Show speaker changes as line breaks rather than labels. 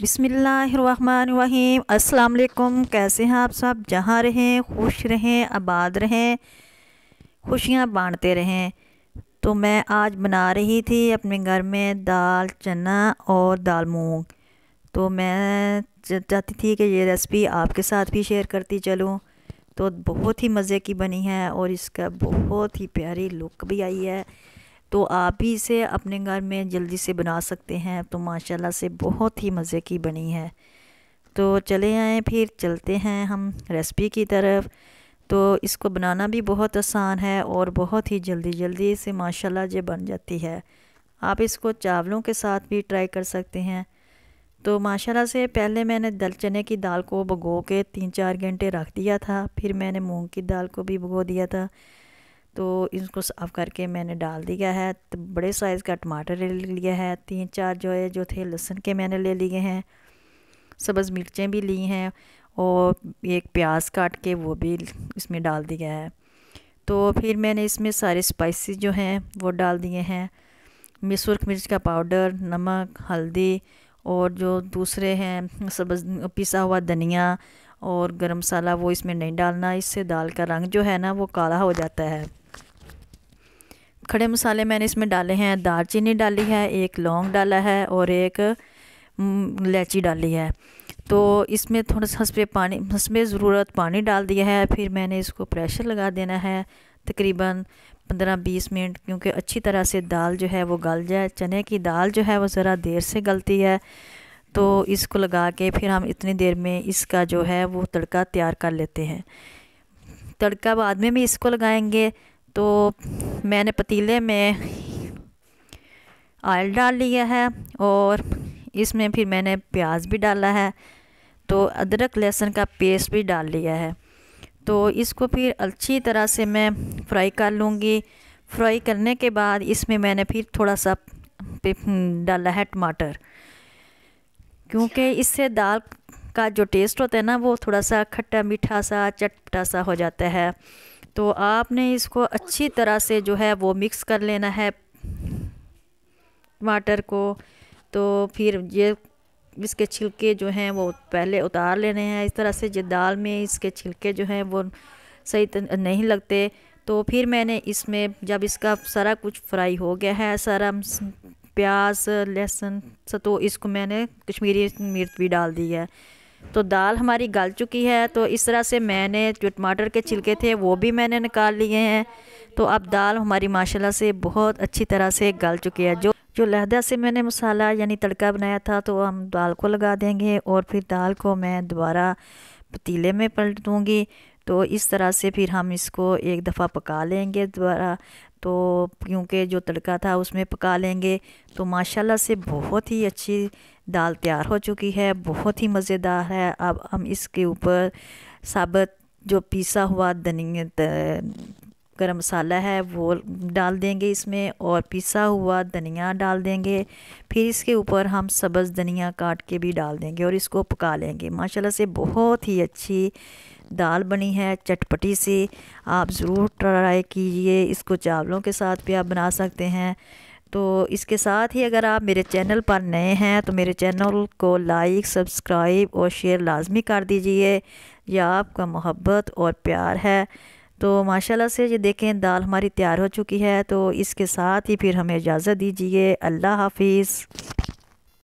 बिसमीम् अल्लाम कैसे हैं आप सब जहाँ रहें खुश रहें आबाद रहें खुशियाँ बांटते रहें तो मैं आज बना रही थी अपने घर में दाल चना और दाल मूंग तो मैं चाहती थी कि ये रेसिपी आपके साथ भी शेयर करती चलूँ तो बहुत ही मज़े की बनी है और इसका बहुत ही प्यारी लुक भी आई है तो आप भी इसे अपने घर में जल्दी से बना सकते हैं तो माशाल्लाह से बहुत ही मज़े की बनी है तो चले आएँ फिर चलते हैं हम रेसिपी की तरफ तो इसको बनाना भी बहुत आसान है और बहुत ही जल्दी जल्दी से माशाल्लाह ये बन जाती है आप इसको चावलों के साथ भी ट्राई कर सकते हैं तो माशाल्लाह से पहले मैंने दल चने की दाल को भगो के तीन चार घंटे रख दिया था फिर मैंने मूंग की दाल को भी भगो दिया था तो इसको साफ़ करके मैंने डाल दिया है तो बड़े साइज़ का टमाटर ले लिया है तीन चार जो है जो थे लहसुन के मैंने ले लिए हैं सब्ज़ मिर्चें भी ली हैं और एक प्याज काट के वो भी इसमें डाल दिया है तो फिर मैंने इसमें सारे स्पाइसी जो हैं वो डाल दिए हैं मिसुरख मिर्च का पाउडर नमक हल्दी और जो दूसरे हैं सब्ज पिसा हुआ धनिया और गरम मसाला वो इसमें नहीं डालना इससे दाल का रंग जो है ना वो काला हो जाता है खड़े मसाले मैंने इसमें डाले हैं दालचीनी डाली है एक लौंग डाला है और एक इलायची डाली है तो इसमें थोड़ा सा हंसपे पानी हंसपे ज़रूरत पानी डाल दिया है फिर मैंने इसको प्रेशर लगा देना है तकरीबन पंद्रह बीस मिनट क्योंकि अच्छी तरह से दाल जो है वो गल जाए चने की दाल जो है वो ज़रा देर से गलती है तो इसको लगा के फिर हम इतनी देर में इसका जो है वो तड़का तैयार कर लेते हैं तड़का बाद में भी इसको लगाएंगे तो मैंने पतीले में ऑयल डाल लिया है और इसमें फिर मैंने प्याज भी डाला है तो अदरक लहसुन का पेस्ट भी डाल लिया है तो इसको फिर अच्छी तरह से मैं फ्राई कर लूँगी फ्राई करने के बाद इसमें मैंने फिर थोड़ा सा हम्म, डाला है टमाटर क्योंकि अच्छा। इससे दाल का जो टेस्ट होता है ना वो थोड़ा सा खट्टा मीठा सा चटपटा सा हो जाता है तो आपने इसको अच्छी तरह से जो है वो मिक्स कर लेना है टमाटर को तो फिर ये इसके छिलके जो हैं वो पहले उतार लेने हैं इस तरह से जो दाल में इसके छिलके जो हैं वो सही नहीं लगते तो फिर मैंने इसमें जब इसका सारा कुछ फ्राई हो गया है सारा प्याज लहसुन सतो इसको मैंने कश्मीरी मिर्च भी डाल दी है तो दाल हमारी गल चुकी है तो इस तरह से मैंने जो टमाटर के छिलके थे वो भी मैंने निकाल लिए हैं तो अब दाल हमारी माशाल्लाह से बहुत अच्छी तरह से गल चुकी है जो जो लहदा से मैंने मसाला यानी तड़का बनाया था तो हम दाल को लगा देंगे और फिर दाल को मैं दोबारा पतीले में पलट दूँगी तो इस तरह से फिर हम इसको एक दफ़ा पका लेंगे दोबारा तो क्योंकि जो तड़का था उसमें पका लेंगे तो माशाल्लाह से बहुत ही अच्छी दाल तैयार हो चुकी है बहुत ही मज़ेदार है अब हम इसके ऊपर साबत जो पीसा हुआ धनिया गरम मसाला है वो डाल देंगे इसमें और पिसा हुआ धनिया डाल देंगे फिर इसके ऊपर हम सब्ज़ धनिया काट के भी डाल देंगे और इसको पका लेंगे माशाल्लाह से बहुत ही अच्छी दाल बनी है चटपटी सी आप ज़रूर ट्राई कीजिए इसको चावलों के साथ भी आप बना सकते हैं तो इसके साथ ही अगर आप मेरे चैनल पर नए हैं तो मेरे चैनल को लाइक सब्सक्राइब और शेयर लाजमी कर दीजिए यह आपका मोहब्बत और प्यार है तो माशाल्लाह से ये देखें दाल हमारी तैयार हो चुकी है तो इसके साथ ही फिर हमें इजाज़त दीजिए अल्लाह हाफिज़